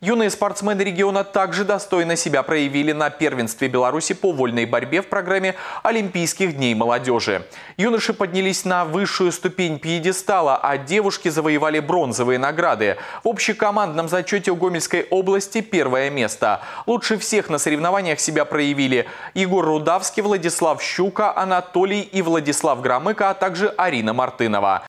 Юные спортсмены региона также достойно себя проявили на первенстве Беларуси по вольной борьбе в программе Олимпийских дней молодежи. Юноши поднялись на высшую ступень пьедестала, а девушки завоевали бронзовые награды. В общекомандном зачете у Гомельской области первое место. Лучше всех на соревнованиях себя проявили Егор Рудавский, Владислав Щука, Анатолий и Владислав Громыко, а также Арина Мартынова.